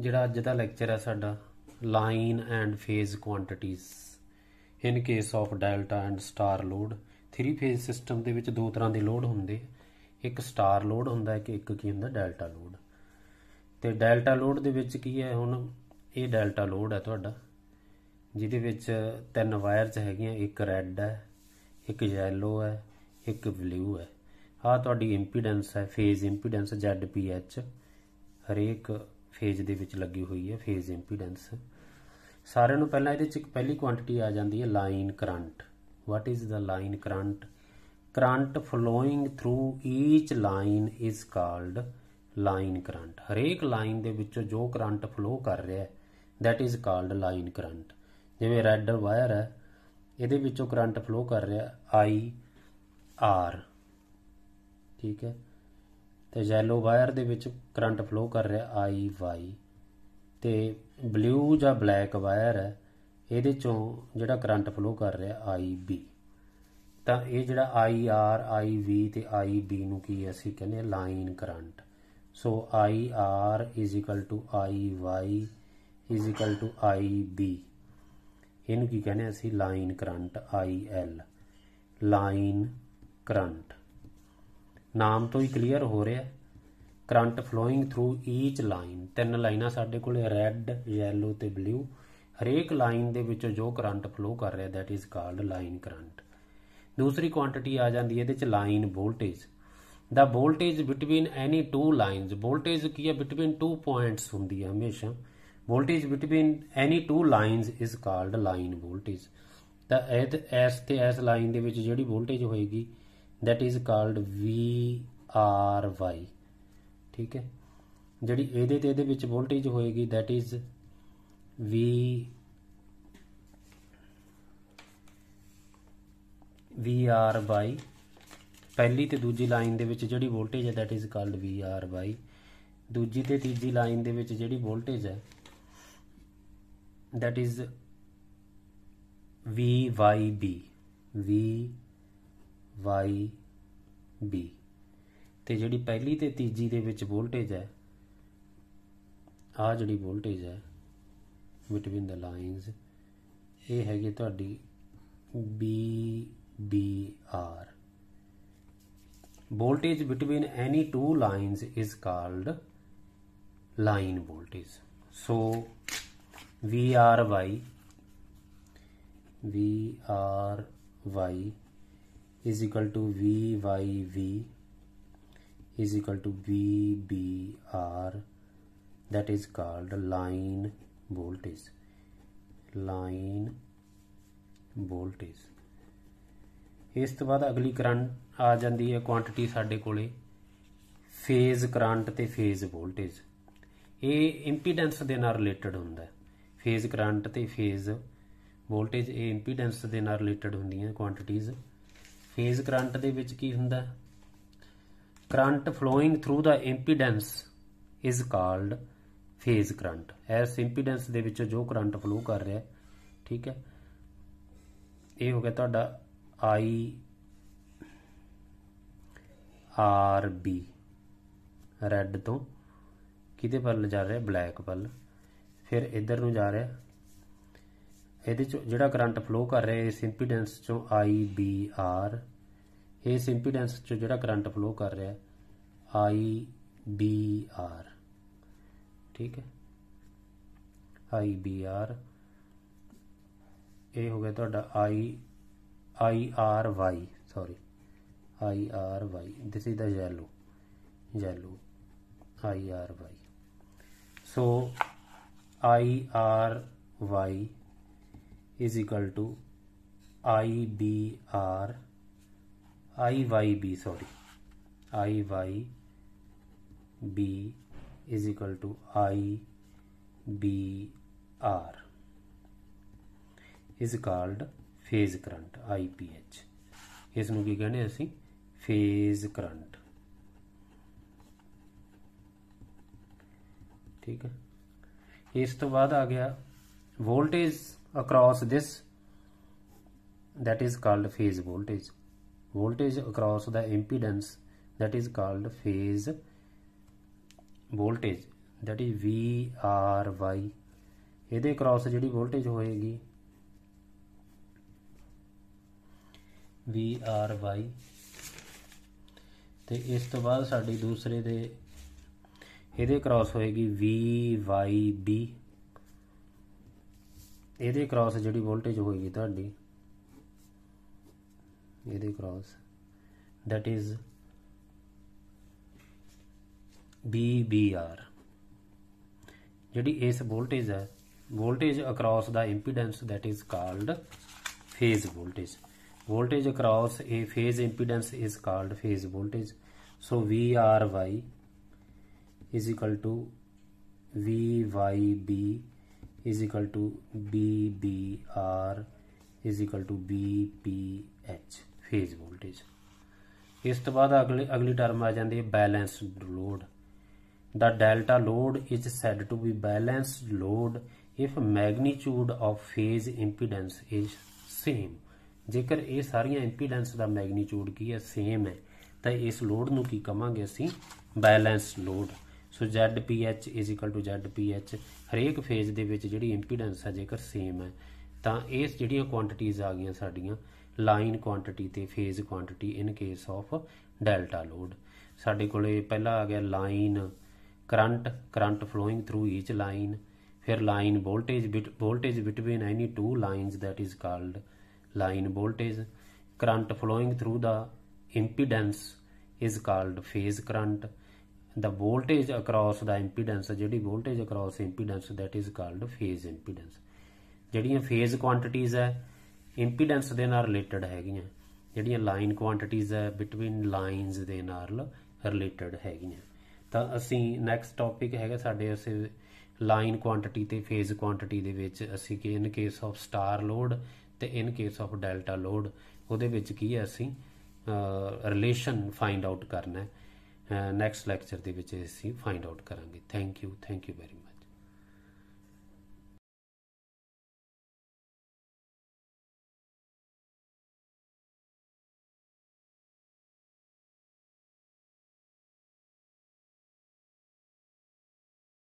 ਜਿਹੜਾ ਅੱਜ ਦਾ ਲੈਕਚਰ ਹੈ ਸਾਡਾ line and phase quantities in case of delta and star load 3 phase system ਦੇ ਵਿੱਚ ਦੋ ਤਰ੍ਹਾਂ ਦੇ ਲੋਡ ਹੁੰਦੇ ਇੱਕ ਸਟਾਰ ਲੋਡ ਹੁੰਦਾ ਹੈ ਕਿ ਇੱਕ ਕੀ ਹੁੰਦਾ ਡੈਲਟਾ ਲੋਡ ਤੇ ਡੈਲਟਾ ਲੋਡ ਦੇ ਵਿੱਚ ਕੀ ਹੈ ਹੁਣ ਇਹ ਡੈਲਟਾ ਲੋਡ ਹੈ ਤੁਹਾਡਾ ਜਿਹਦੇ ਵਿੱਚ ਤਿੰਨ ਵਾਇਰਸ ਹੈਗੀਆਂ ਇੱਕ ਰੈੱਡ ਹੈ ਇੱਕ ਯੈਲੋ ਹੈ ਇੱਕ ਬਲੂ ਹੈ ਆ ਤੁਹਾਡੀ ਇੰਪੀਡੈਂਸ ਹੈ ਫੇਜ਼ ਇੰਪੀਡੈਂਸ ZPH ਹਰੇਕ ਫੇਜ਼ ਦੇ ਵਿੱਚ ਲੱਗੀ ਹੋਈ ਹੈ ਫੇਜ਼ ਇੰਪੀਡੈਂਸ ਸਾਰਿਆਂ ਨੂੰ ਪਹਿਲਾਂ ਇਹਦੇ ਚ ਇੱਕ ਪਹਿਲੀ ਕੁਆਂਟੀਟੀ ਆ ਜਾਂਦੀ ਹੈ line current what is the line current current flowing through each line is called line current ਹਰੇਕ ਲਾਈਨ ਦੇ ਵਿੱਚੋਂ ਜੋ ਕਰੰਟ ਫਲੋ ਕਰ ਰਿਹਾ ਹੈ that is called line current ਜਿਵੇਂ ਰੈਡ ਵਾਇਰ ਹੈ ਇਹਦੇ ਵਿੱਚੋਂ ਕਰੰਟ ਫਲੋ ਕਰ ਰਿਹਾ I R ਠੀਕ ਹੈ ਤੇ ਜੈਲੋ ਵਾਇਰ ਦੇ ਵਿੱਚ ਕਰੰਟ ਫਲੋ ਕਰ ਰਿਹਾ I Y ਤੇ ਬਲੂ ਜਾਂ ਬਲੈਕ ਵਾਇਰ ਹੈ ਇਹਦੇ ਚੋਂ ਜਿਹੜਾ ਕਰੰਟ ਫਲੋ ਕਰ ਰਿਹਾ I B ਤਾਂ ਇਹ ਜਿਹੜਾ IR IV ਤੇ IB ਨੂੰ ਕੀ ਅਸੀਂ ਕਹਿੰਦੇ ਆ line current so IR IY IB ਇਹਨੂੰ ਕੀ ਕਹਿੰਦੇ ਅਸੀਂ line current IL line current ਨਾਮ ਤੋਂ ਹੀ ਕਲੀਅਰ ਹੋ ਰਿਹਾ current flowing through each line ਤਿੰਨ ਲਾਈਨਾਂ ਸਾਡੇ ਕੋਲੇ ਰੈੱਡ ਯੈਲੋ ਤੇ ਬਲੂ ਹਰੇਕ ਲਾਈਨ ਦੇ ਵਿੱਚੋਂ ਜੋ ਕਰੰਟ ਫਲੋ ਕਰ ਰਿਹਾ that is called line current ਦੂਸਰੀ ਕੁਆਂਟੀਟੀ ਆ ਜਾਂਦੀ ਹੈ ਇਹਦੇ ਚ line voltage the voltage between any two lines voltage ਕੀ ਹੈ ਬਿਟਵੀਨ ਟੂ ਪੁਆਇੰਟਸ ਹੁੰਦੀ ਹੈ ਹਮੇਸ਼ਾ voltage between any two lines is called line voltage ਤਾਂ ਇਹ ਐਸ ਤੇ ਐਸ ਲਾਈਨ ਦੇ ਵਿੱਚ ਜਿਹੜੀ ਵੋਲਟੇਜ ਹੋਏਗੀ that is called V R Y ਠੀਕ ਹੈ ਜਿਹੜੀ ਇਹਦੇ ਤੇ ਇਹਦੇ ਵਿੱਚ ਵੋਲਟੇਜ ਹੋਏਗੀ that is V V R VRY ਪਹਿਲੀ ਤੇ ਦੂਜੀ ਲਾਈਨ ਦੇ ਵਿੱਚ ਜਿਹੜੀ ਵੋਲਟੇਜ ਹੈ that is called V R VRY ਦੂਜੀ ਤੇ ਤੀਜੀ ਲਾਈਨ ਦੇ ਵਿੱਚ ਜਿਹੜੀ ਵੋਲਟੇਜ ਹੈ that is V Y B V Y B ਤੇ ਜਿਹੜੀ ਪਹਿਲੀ ਤੇ ਤੀਜੀ ਦੇ ਵਿੱਚ ਵੋਲਟੇਜ ਹੈ ਆ ਜਿਹੜੀ ਵੋਲਟੇਜ ਹੈ ਬਿਟਵੀਨ ਦਾ ਲਾਈਨਸ ਇਹ ਹੈਗੇ ਤੁਹਾਡੀ B B R voltage between any two lines is called line voltage so V R Y V R Y is equal to VYV is equal to VBR that is called line voltage line voltage ਇਸ ਤੋਂ ਬਾਅਦ ਅਗਲੀ current ਆ ਜਾਂਦੀ ਹੈ quantity ਸਾਡੇ ਕੋਲੇ phase current ਤੇ ਫੇਜ਼ ਵੋਲਟੇਜ ਇਹ ਇੰਪੀਡੈਂਸ ਦੇ ਨਾਲ ਰਿਲੇਟਡ ਹੁੰਦਾ ਹੈ ਫੇਜ਼ ਕਰੰਟ ਤੇ ਫੇਜ਼ ਵੋਲਟੇਜ ਇਹ ਇੰਪੀਡੈਂਸ ਦੇ ਨਾਲ ਰਿਲੇਟਡ ਹੁੰਦੀਆਂ ਕੁਆਂਟੀਟੀਆਂ ਫੇਜ਼ ਕਰੰਟ ਦੇ ਵਿੱਚ ਕੀ ਹੁੰਦਾ current flowing through the impedance is called phase current ਐਸ ਇੰਪੀਡੈਂਸ ਦੇ ਵਿੱਚ ਜੋ ਕਰੰਟ ਫਲੋ ਕਰ ਰਿਹਾ ਠੀਕ ਹੈ ਇਹ ਹੋ ਗਿਆ ਤੁਹਾਡਾ ਆਈ ਆਰ ਬੀ ਰੈੱਡ ਤੋਂ ਕਿਤੇ ਪਰ ਵੱਲ ਜਾ ਰਿਹਾ ਬਲੈਕ ਵੱਲ ਫਿਰ ਇੱਧਰ ਨੂੰ ਜਾ ਰਿਹਾ ਇਹਦੇ ਚ ਜਿਹੜਾ ਕਰੰਟ ਫਲੋ ਕਰ ਰਿਹਾ ਹੈ ਇਸ ਇੰਪੀਡੈਂਸ ਚੋਂ ਆਈ ਬੀ ਆਰ ਇਸ ਇੰਪੀਡੈਂਸ ਚ ਜਿਹੜਾ ਕਰੰਟ ਫਲੋ ਕਰ ਰਿਹਾ ਹੈ ਆਈ ਬੀ ਆਰ ਠੀਕ ਹੈ ਆਈ ਬੀ ਆਰ ਇਹ ਹੋ ਗਿਆ ਤੁਹਾਡਾ I I R Y sorry I R Y this is the yellow yellow I R Y so I R Y is equal to IBR IYB sorry IYB is equal to IBR is called phase current IPH ਇਸ ਨੂੰ ਕੀ ਕਹਿੰਦੇ ਅਸੀਂ phase current ਠੀਕ ਹੈ ਇਸ ਤੋਂ ਬਾਅਦ ਆ ਗਿਆ voltage across this that is called phase voltage voltage across the impedance that is called phase voltage that is VRY ਇਹਦੇ ਕ੍ਰਾਸ ਜਿਹੜੀ ਵੋਲਟੇਜ ਹੋਏਗੀ VRY ਤੇ ਇਸ ਤੋਂ ਬਾਅਦ ਸਾਡੀ ਦੂਸਰੇ ਦੇ ਇਹਦੇ ਕ੍ਰਾਸ ਹੋਏਗੀ VYB ਇਹਦੇ ਕ੍ਰਾਸ ਜਿਹੜੀ ਵੋਲਟੇਜ ਹੋਏਗੀ ਤੁਹਾਡੀ ਇਹਦੇ cross that is B B R ਜਿਹੜੀ ਇਸ ਵੋਲਟੇਜ ਹੈ voltage across the impedance that is called phase voltage voltage across ਇਹ phase impedance is called phase voltage so V R Y is equal to V Y B is equal to BBR is equal to BPH phase voltage ਇਸ ਤੋਂ ਬਾਅਦ ਅਗਲੇ ਅਗਲੀ term ਆ ਜਾਂਦੀ ਹੈ balanced load the delta load is said to B balanced load if magnitude of phase impedance is same ਜੇਕਰ ਇਹ ਸਾਰੀਆਂ ਇੰਪੀਡੈਂਸ ਦਾ ਮੈਗਨੀਟਿਊਡ ਕੀ ਹੈ ਸੇਮ ਹੈ ਤਾਂ ਇਸ ਲੋਡ ਨੂੰ ਕੀ ਕਵਾਂਗੇ ਅਸੀਂ balance load so ZPH ZPH ਹਰੇਕ ਫੇਜ਼ ਦੇ ਵਿੱਚ ਜਿਹੜੀ ਇੰਪੀਡੈਂਸ ਹੈ ਜੇਕਰ ਸੇਮ ਹੈ ਤਾਂ ਇਹ ਜਿਹੜੀਆਂ ਕੁਆਂਟੀਟੀਆਂ ਆ ਗਈਆਂ ਸਾਡੀਆਂ ਲਾਈਨ ਕੁਆਂਟੀਟੀ ਤੇ phase quantity in case of delta load ਸਾਡੇ ਕੋਲੇ ਪਹਿਲਾ ਆ ਗਿਆ line current current flowing through each line ਫਿਰ line voltage voltage between any two lines that is called line voltage current flowing through the impedance is called phase current the voltage across the impedance ਜਿਹੜੀ voltage across impedance that is called phase impedance ਜਿਹੜੀਆਂ phase quantities ਹੈ impedance ਦੇ ਨਾਲ related ਹੈਗੀਆਂ ਜਿਹੜੀਆਂ line quantities ਹੈ between lines ਦੇ ਨਾਲ related ਹੈਗੀਆਂ ਤਾਂ ਅਸੀਂ next topic ਹੈਗਾ ਸਾਡੇ ਅਸੀਂ line quantity ਤੇ phase quantity ਦੇ ਵਿੱਚ ਅਸੀਂ ਕਿ in case of star load ਤੇ in case of delta load ਉਹਦੇ ਵਿੱਚ ਕੀ ਹੈ ਅਸੀਂ ਰਿਲੇਸ਼ਨ ਫਾਈਂਡ ਆਊਟ ਕਰਨਾ ਹੈ ਨੈਕਸਟ ਲੈਕਚਰ ਦੇ ਵਿੱਚ ਅਸੀਂ ਫਾਈਂਡ ਆਊਟ ਕਰਾਂਗੇ thank you thank you very